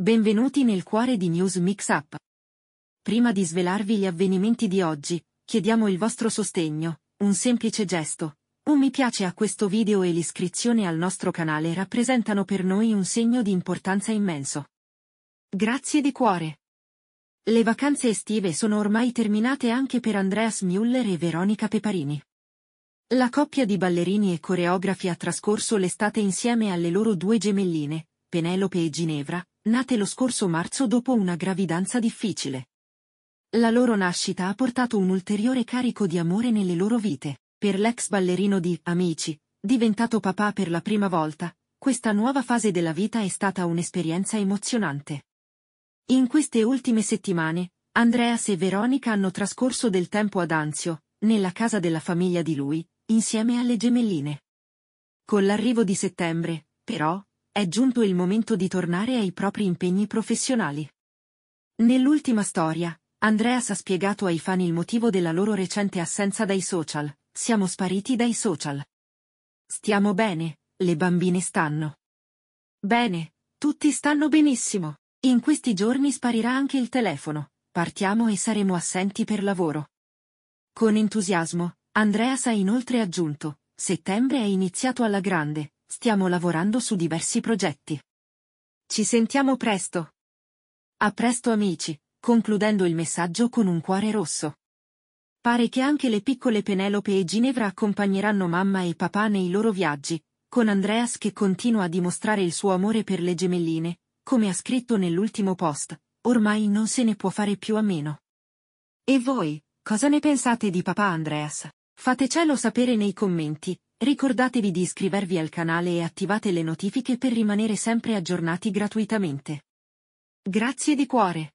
Benvenuti nel cuore di News Mix Up. Prima di svelarvi gli avvenimenti di oggi, chiediamo il vostro sostegno, un semplice gesto. Un mi piace a questo video e l'iscrizione al nostro canale rappresentano per noi un segno di importanza immenso. Grazie di cuore. Le vacanze estive sono ormai terminate anche per Andreas Müller e Veronica Peparini. La coppia di ballerini e coreografi ha trascorso l'estate insieme alle loro due gemelline, Penelope e Ginevra, nate lo scorso marzo dopo una gravidanza difficile. La loro nascita ha portato un ulteriore carico di amore nelle loro vite, per l'ex ballerino di Amici, diventato papà per la prima volta, questa nuova fase della vita è stata un'esperienza emozionante. In queste ultime settimane, Andreas e Veronica hanno trascorso del tempo ad Anzio, nella casa della famiglia di lui, insieme alle gemelline. Con l'arrivo di settembre, però, è giunto il momento di tornare ai propri impegni professionali. Nell'ultima storia, Andreas ha spiegato ai fan il motivo della loro recente assenza dai social. Siamo spariti dai social. Stiamo bene, le bambine stanno. Bene, tutti stanno benissimo. In questi giorni sparirà anche il telefono. Partiamo e saremo assenti per lavoro. Con entusiasmo, Andreas ha inoltre aggiunto, settembre è iniziato alla grande, Stiamo lavorando su diversi progetti. Ci sentiamo presto. A presto amici, concludendo il messaggio con un cuore rosso. Pare che anche le piccole Penelope e Ginevra accompagneranno mamma e papà nei loro viaggi, con Andreas che continua a dimostrare il suo amore per le gemelline, come ha scritto nell'ultimo post, ormai non se ne può fare più a meno. E voi, cosa ne pensate di papà Andreas? Fatecelo sapere nei commenti, Ricordatevi di iscrivervi al canale e attivate le notifiche per rimanere sempre aggiornati gratuitamente. Grazie di cuore!